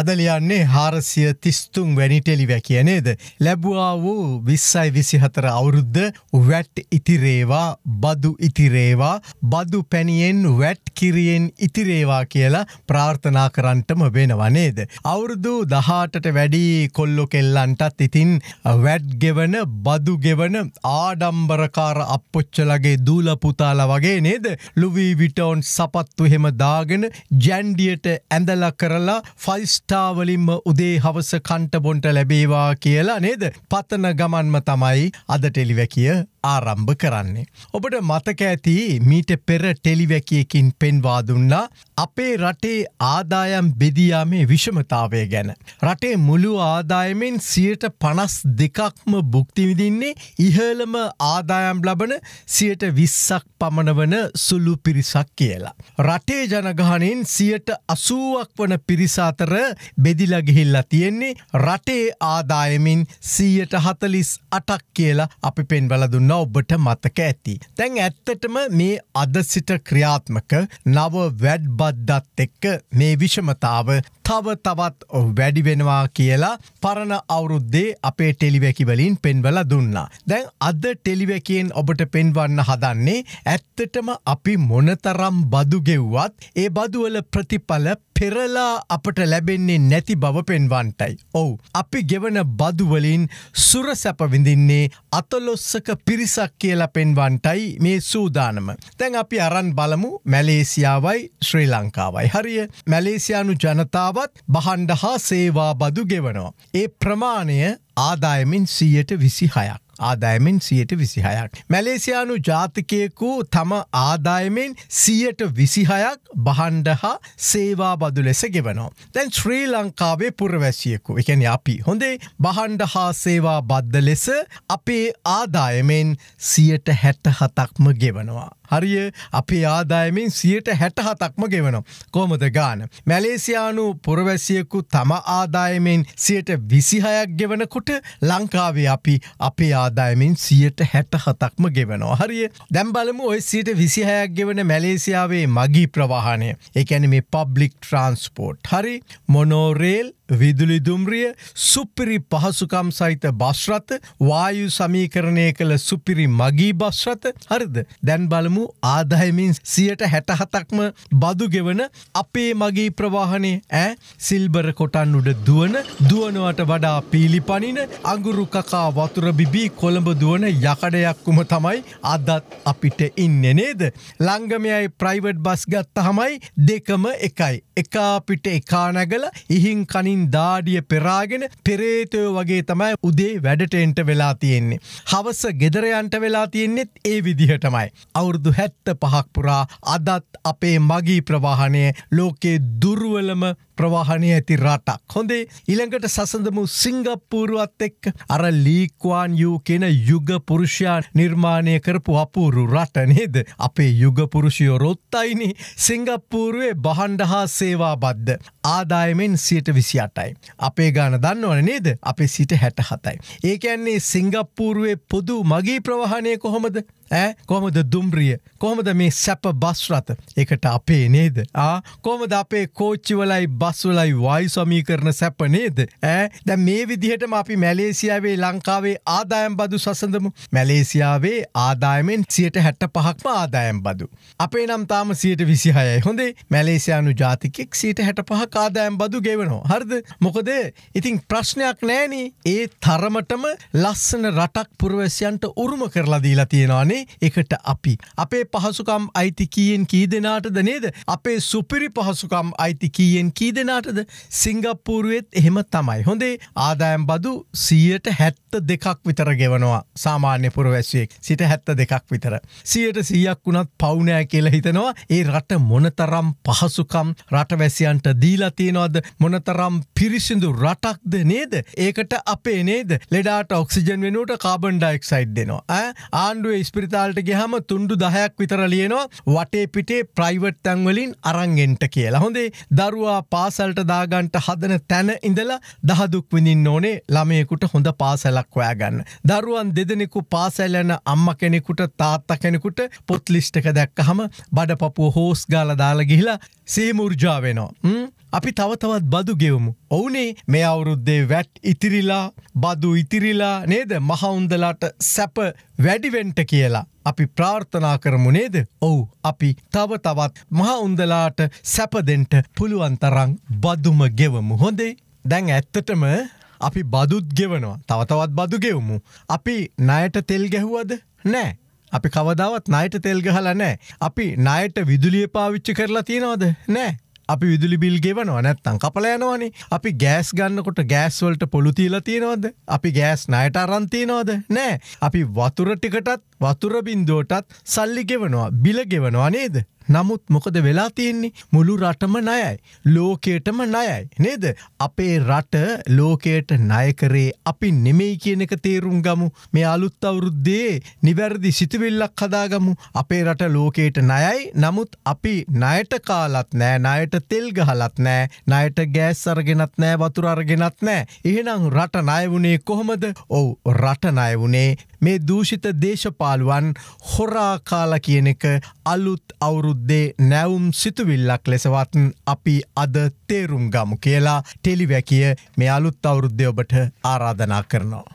අදලියන්නේ හාරසිය තිස්තුන් වැනි ටෙලිවැ කියනේද. ලැබවා වූ විස්සයි විසිහතර අවුරුද්ධ වැට් ඉතිරේවා බදු ඉතිරේවා බදු පැණියෙන් වැට් කිරියෙන් ඉතිරේවා කියලා ප්‍රාර්ථනා කරන්ටම වෙනවනේද. අවුරුදු දහටට වැඩි කොල්ලො කෙල්ලන්ටත් ඉතින් වැට් ගෙවන බදු ගෙවන ආඩම්බරකාර අපපොච්චලගේ දූලපුතාල වගේ නේද ලුවී විටෝන් සපත්තු හෙම දාගෙන ජැන්ඩියට ඇඳල කරලා ෆයිස් නාස්ටාවලින්ම උදේ හවස කණ්ටබොන්ට ලැබේවා කියලා නේද පතන ගමන්ම තමයි අද ටෙලිවැකිය ආරම්භ කරන්නේ. ඔබට මතක ඇති මීට පෙර ටෙලිවැකියකින් පෙන්වා දුන්නා අපේ රටේ ආදායම් බෙදියාමේ විෂමතාවය ගැන. රටේ මුළු ආදායමෙන් සියට පනස් දෙකක්ම බුක්තිවිදින්නේ ඉහළම ආදායම් ලබන සියට විස්සක් පමණවන සුළු පිරිසක් කියලා. රටේ ජනගහනෙන් සියට අසුවක් වන පිරිසාතර බෙදිලගිහිල්ලා තියෙන්නේ රටේ ආදායමින් සීයට හතලිස් අටක් කියලා අපි පෙන්බල දුන්න කරන්න ඔබට මතක ඇති. තැන් ඇත්තටම මේ අද සිට ක්‍රියාත්මක නව වැඩ්බද්දත් එක්ක මේ විෂමතාව තව තවත් වැඩිවෙනවා කියලා පරණ අවුරුද්දේ අපේ ටෙලිවැකිවලින් පෙන්වල දුන්නා. දැන් අද ටෙලිවැකෙන් ඔබට පෙන්වන්න හදන්නේ ඇත්තටම අපි මොනතරම් බදු ගෙව්වත් ඒ බදුවල ප්‍රතිඵල පෙරලා අපට ලැබෙන්නේ නැති බව පෙන්වන්ටයි. ඔවු අපි ගෙවන බදුවලින් සුර සැපවිඳින්නේ අතලොස්සක පිරිසක් කියලා පෙන්වන්ටයි මේ සූදානම. තැන් අපි අරන් බලමු මැලේසියාවයි ශ්‍රී ලංකාවයි. හරිය මැලේසියානු ජනතාව තවත් බහන්ඩ හා සේවා බදු ගෙවනෝ. ඒ ප්‍රමාණය ආදායමින් සීයට විසි හයක්. ආදායමෙන් සියයට විසිහයක්. මැලේසියානු ජාතිකයකු තම ආදායමෙන් සියයට විසිහයක් බහන්ඩ හා සේවා බදු ලෙස ගෙවනෝ. දැන් ශ්‍රී ලංකාවේ පුරවැසියකු එකන අපි හොඳේ බහන්ඩ හා සේවා බද්ධ ලෙස අපේ ආදායමෙන් සියට හැට්ට හතක්ම ගෙවනවා. හරිය අපේ ආදායමෙන් සියට හැටහතක්ම ගෙවනවා. කෝමද ගාන. මැලේසියානු පුරවැසියකු තම ආදායමෙන් සියට විසිහයක් ගෙවනකොට ලංකාවේ අපි අපේ ආදාය ආදායමින් සියයට හැට හතක්ම ගෙවනවා හරිය දැම් බලමු ඔය සියට විසිහයක් ගෙවන මැලේසියාවේ මගී ප්‍රවාහනය එකැන මේ පබ්ලික් ට්‍රන්ස්පෝට් හරි මොනෝරේල් විදුලි දුම්රිය සුපිරි පහසුකම් සහිත බස්රත වායු සමීකරණය කළ සුපිරි මගී බස්රත හරිද දැන් බලමු ආදායමින් සියට හැටහතක්ම බදුගෙවන අපේ මගේ ප්‍රවාහනය ඇ සිල්බර කොටන් උඩ දුවන දුවනවට වඩා පීලි පනින අගුරු කකා වතුරබිබී කොළඹ දුවන යකඩයක්කුම තමයි අදත් අපිට ඉන්න නේද ලංගමයයි ප්‍රයිවට් බස් ගත්ත හමයි දෙකම එකයි එකා අපිට එකානගල ඉහින් කනි කලින් දාඩිය පෙරාගෙන පෙරේතය වගේ තමයි උදේ වැඩටෙන්ට වෙලා තියෙන්නේ. හවස ගෙදරයන්ට වෙලා තියෙන්නෙත් ඒ විදිහටමයි. අවුරුදු හැත්ත පහක්පුරා අදත් අපේ මගී ප්‍රවාහනය ලෝකේ දුර්ුවලම ප්‍රවාහනය ඇති රටක්. හොඳේ ඉළඟට සසඳමු සිංගප්පූරුවත් එක් අර ලීක්වාන් යූ කෙන යුග පුරුෂයා නිර්මාණය කරපු අපූරු රට නේද. අපේ යුගපුරුෂයෝ රොත්තයිනි සිංගප්පූරුවේ බහන්ඩ හා සේවා බද්ධ. ආදායමෙන් සියට විසිය යටයි. අපේ ගාන දන්නවන නේද අපේ සිට හැට හතයි. ඒකැන්නේ සිංගප්පූරුවේ පොදු මගේ ප්‍රවාහනය කොහොමද ඇ කොමද දුම්රිය කොහමද මේ සැප බස්රත එකට අපේ නේද ආ කොමද අපේ කෝච්චිවලයි බස්වලයි වයි සමී කරන සැප නේද ඇ දැ මේ විදිහටම අපි මැලේසියාවේ ලංකාවේ ආදායම් බදු සසඳමු මැලේසියාවේ ආදායමෙන් සියට හැට්ට පහක්ම ආදායම් බදු අපේ නම් තාම සියට විසිහයයි හොඳේ මැලේසියානු ජාතිකෙක් සිට හැට පහ ආදායම් බදු ගෙවනවා හරද මොකද ඉතින් ප්‍රශ්නයක් නෑන ඒ තරමටම ලස්සන රටක් පුරවැසියන්ට උරුම කරලා දීලා තියෙනවානේ ඕනේ එකට අපි. අපේ පහසුකම් අයිති කියෙන් කී දෙනාටද නේද. අපේ සුපිරි පහසුකම් අයිති කියෙන් කී දෙනාටද සිංගප්පූරුවෙත් එහෙම තමයි. හොඳේ ආදායම් බදු සීයට හැට් හැත්ත දෙකක් විතර ගෙවනවා සාමාන්‍ය පුරවැස්ුවෙක් සිට හැත්ත දෙකක් විතර. සියට සීයක් වුණත් පවුනෑ කියල හිතනවා ඒ රට මොනතරම් පහසුකම් රටවැසියන්ට දීලතියනවද මොනතරම් පිරිසිදු රටක්ද නේද ඒකට අපේ නේද ලෙඩාට ඔක්සිජන් වෙනුවට කාබන්ඩයික් සයිඩ් දෙනවා ඇ ආණ්ඩුව ඉස්පිරිතාල්ට ගෙහම තුන්ඩු දහයක් විතර ලියනවා වටේ පිටේ ප්‍රයිවට් තැන්වලින් අරංගෙන්ට කියලා හොඳේ දරුවා පාසල්ට දාගන්ට හදන තැන ඉඳලා දහදුක් විඳින් ඕනේ ළමයෙකුට හොඳ පාසල පොතක් ඔයාගන්න. දරුවන් දෙදෙනෙකු පාසැලන අම්ම කෙනෙකුට තාත්ත කෙනෙකුට පොත් ලිෂ්ටක දැක්කහම බඩ පපුුව හෝස් ගාල දාල ගිහිලා සේමුර්ජාවෙනවා. අපි තවතවත් බදු ගෙවමු. ඔවුනේ මේ අවුරුද්දේ වැට් ඉතිරිලා බදු ඉතිරිලා නේද මහවුන්දලාට සැප වැඩිවෙන්ට කියලා. අපි ප්‍රාර්ථනා කරමු නේද ඔවු අපි තව තවත් මහඋන්දලාට සැපදෙන්ට පුළුවන්තරං බදුම ගෙවමු හොඳේ දැන් ඇත්තටම අපි බදුත් ගෙවනවා තවතවත් බදු ගෙවමු. අපි නයට තෙල් ගැහුවද නෑ. අපි කවදාවත් නයට තෙල් ගහලා නෑ. අපි නයට විදුලිය පාවිච්චි කරලා තියෙනවද නෑ. අපි විදුලි බිල් ගෙවනවා නැත්තං කපලයනවානි අපි ගෑස් ගන්නකොට ගෑස්වලට පොළුතිීල තියෙනවද අපි ගෑස් නයට අරන්තියනවද නෑ අපි වතුර ටිකටත් වතුර බින්දුවටත් සල්ලි ගෙවනවා බිල ගෙවනවා නේද නමුත් මොකද වෙලා තියෙන්නේ මුළු රටම ණයයි. ලෝකයටම ණයයි. නේද? අපේ රට ලෝකයට ණය කරේ අපි නෙමෙයි කියන එක තේරුම් ගමු. මේ අලුත් අවුරුද්දේ නිවැරදි සිතුවිල්ලක් හදාගමු. අපේ රට ලෝකයට ණයයි. නමුත් අපි ණයට කාලත් නෑ, ණයට තෙල් ගහලත් නෑ, ණයට ගෑස් අරගෙනත් නෑ, වතුර අරගෙනත් නෑ. එහෙනම් රට ණය වුණේ කොහොමද? ඔව් රට ණය වුණේ මේ දූෂිත දේශපාලුවන් හොරා කාලා කියන එක අලුත් අවුරුද්දේ අවුරුද්දේ නැවුම් සිතුවිල්ලක් ලෙසවත් අපි අද තේරුම් ගමු කියලා ටෙලිවැකිය මේ අලුත් අවුරුද්ධය ඔබට ආරාධනා කරනවා.